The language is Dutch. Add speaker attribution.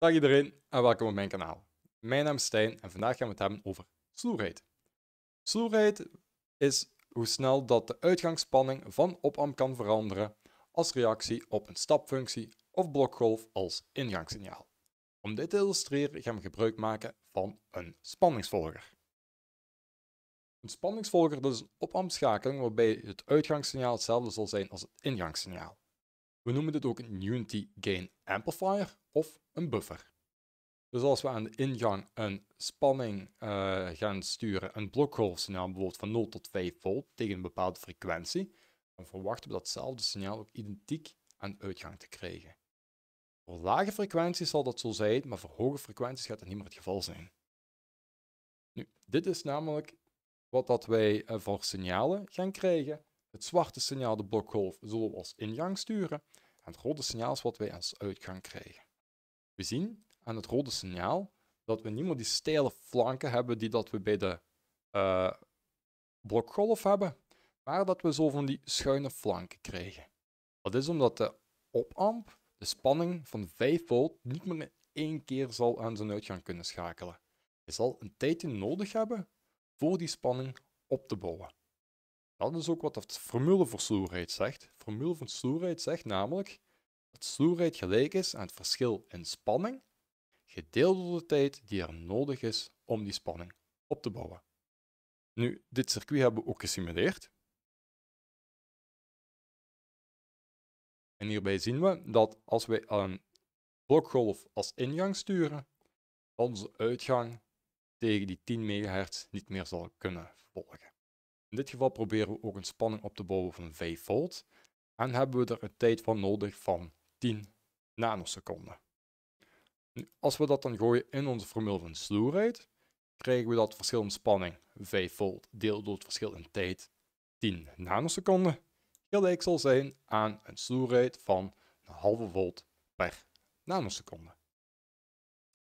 Speaker 1: Dag iedereen en welkom op mijn kanaal. Mijn naam is Stijn en vandaag gaan we het hebben over sluwheid. Sloerheid is hoe snel dat de uitgangsspanning van opamp kan veranderen als reactie op een stapfunctie of blokgolf als ingangssignaal. Om dit te illustreren gaan we gebruik maken van een spanningsvolger. Een spanningsvolger dat is een opampschakeling waarbij het uitgangssignaal hetzelfde zal zijn als het ingangssignaal. We noemen dit ook een Unity Gain Amplifier of een buffer. Dus als we aan de ingang een spanning eh, gaan sturen, een blokgolfsignaal bijvoorbeeld van 0 tot 5 volt tegen een bepaalde frequentie, dan verwachten we datzelfde signaal ook identiek aan uitgang te krijgen. Voor lage frequenties zal dat zo zijn, maar voor hoge frequenties gaat dat niet meer het geval zijn. Nu, dit is namelijk wat dat wij eh, voor signalen gaan krijgen het zwarte signaal de blokgolf zullen we als ingang sturen en het rode signaal is wat wij als uitgang krijgen. We zien aan het rode signaal dat we niet meer die steile flanken hebben die dat we bij de uh, eh, blokgolf hebben, maar dat we zo van die schuine flanken krijgen. Dat is omdat de opamp de spanning van 5 volt niet meer in één keer zal aan zijn uitgang kunnen schakelen. Hij zal een tijdje nodig hebben voor die spanning op te bouwen. Dat is ook wat de formule voor sloerheid zegt. De formule van sloerheid zegt namelijk dat sloerheid gelijk is aan het verschil in spanning gedeeld door de tijd die er nodig is om die spanning op te bouwen. Nu, dit circuit hebben we ook gesimuleerd. En hierbij zien we dat als wij een blokgolf als ingang sturen, onze uitgang tegen die 10 MHz niet meer zal kunnen volgen. In dit geval proberen we ook een spanning op te bouwen van 5 volt en hebben we er een tijd van nodig van 10 nanoseconden. als we dat dan gooien in onze formule van sluwheid, krijgen we dat verschil in spanning 5 volt deel door het verschil in tijd 10 nanoseconden gelijk zal zijn aan een sluwheid van een halve volt per nanoseconde.